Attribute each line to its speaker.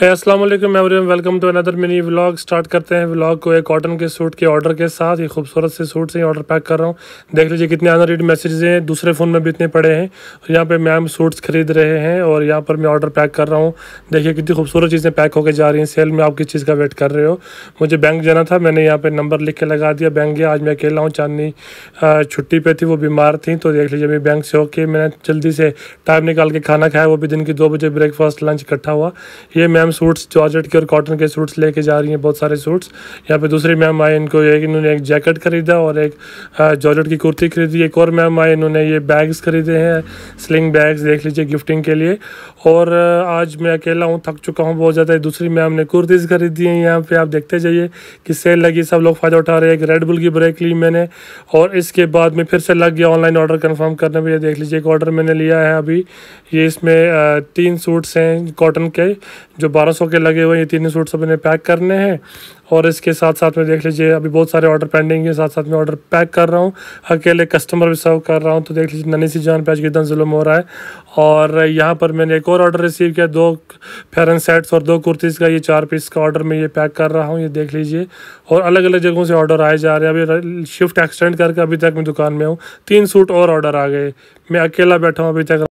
Speaker 1: है अस्सलाम वालेकुम everyone welcome to another mini vlog start करते हैं व्लॉग को एक कॉटन के सूट के ऑर्डर के साथ ये खूबसूरत से सूट से ऑर्डर पैक कर रहा हूँ देख लीजिए कितने रीड मैसेजेज हैं दूसरे फ़ोन में भी इतने पड़े हैं और यहाँ पे मैम सूट्स खरीद रहे हैं और यहाँ पर मैं ऑर्डर पैक कर रहा हूँ देखिए कितनी खूबसूरत चीज़ें पैक होकर जा रही हैं सेल में आप किस चीज़ का वेट कर रहे हो मुझे बैंक जाना था मैंने यहाँ पर नंबर लिख के लगा दिया बैंक गया आज मैं अकेला हूँ चांदनी छुट्टी पर थी वो बीमार थी तो देख लीजिए अभी बैंक से होके मैंने जल्दी से टाइम निकाल के खाना खाया वो भी दिन की दो बजे ब्रेकफास्ट लंच इकट्ठा हुआ ये मैम सूट्स जॉर्जेट के और कॉटन के सूट्स लेके जा रही हैं बहुत सारे सूट्स यहाँ पे दूसरी मैम आए इनको एक इन्होंने एक जैकेट खरीदा और एक जॉर्जेट की कुर्ती खरीदी एक और मैम आए इन्होंने ये बैग्स खरीदे हैं स्लिंग बैग्स देख लीजिए गिफ्टिंग के लिए और आज मैं अकेला हूँ थक चुका हूँ बहुत ज़्यादा दूसरी मैम ने कुर्तीज़ खरीदी हैं यहाँ पर आप देखते जाइए कि सेल लगी सब लोग फ़ायदा उठा रहे हैं एक रेडबुल की ब्रेक ली मैंने और इसके बाद में फिर से लग गया ऑनलाइन ऑर्डर कन्फर्म करने में देख लीजिए एक ऑर्डर मैंने लिया है अभी ये इसमें तीन सूट्स हैं कॉटन के जो जो 1200 के लगे हुए ये तीनों सूट सब इन्हें पैक करने हैं और इसके साथ साथ में देख लीजिए अभी बहुत सारे ऑर्डर पेंडिंग है साथ साथ में ऑर्डर पैक कर रहा हूँ अकेले कस्टमर भी सर्व कर रहा हूँ तो देख लीजिए ननी सी जान पैच कितना जुलम हो रहा है और यहाँ पर मैंने एक और ऑर्डर रिसीव किया दो फेरन सेट्स और दो कुर्तीज़ का ये चार पीस का ऑर्डर मैं ये पैक कर रहा हूँ ये देख लीजिए और अलग अलग जगहों से ऑर्डर आए जा रहे हैं अभी शिफ्ट एक्सटेंड करके अभी तक मैं दुकान में हूँ तीन सूट और ऑर्डर आ गए मैं अकेला बैठा हूँ अभी तक